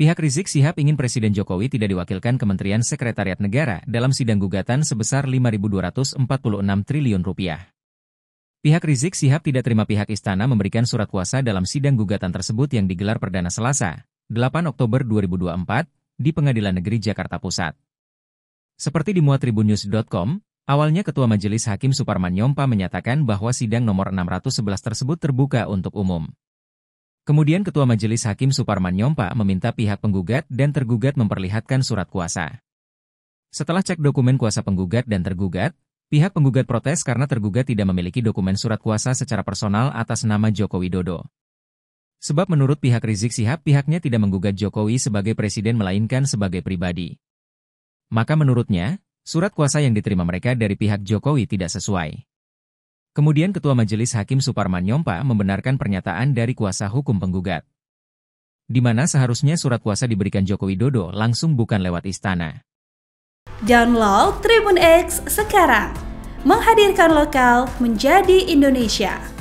Pihak Rizik Sihab ingin Presiden Jokowi tidak diwakilkan Kementerian Sekretariat Negara dalam sidang gugatan sebesar 5.246 triliun rupiah. Pihak Rizik Sihab tidak terima pihak istana memberikan surat kuasa dalam sidang gugatan tersebut yang digelar perdana Selasa, 8 Oktober 2024, di Pengadilan Negeri Jakarta Pusat. Seperti dimuat tribunnews.com, awalnya Ketua Majelis Hakim Suparman Nyompa menyatakan bahwa sidang nomor 611 tersebut terbuka untuk umum. Kemudian Ketua Majelis Hakim Suparman Nyompa meminta pihak penggugat dan tergugat memperlihatkan surat kuasa. Setelah cek dokumen kuasa penggugat dan tergugat, pihak penggugat protes karena tergugat tidak memiliki dokumen surat kuasa secara personal atas nama Joko Widodo. Sebab menurut pihak Rizik Sihab pihaknya tidak menggugat Jokowi sebagai presiden melainkan sebagai pribadi. Maka menurutnya, surat kuasa yang diterima mereka dari pihak Jokowi tidak sesuai. Kemudian Ketua Majelis Hakim Suparman Nyompa membenarkan pernyataan dari kuasa hukum penggugat. Di mana seharusnya surat kuasa diberikan Joko Widodo langsung bukan lewat istana. Download Tribun X sekarang. Menghadirkan lokal menjadi Indonesia.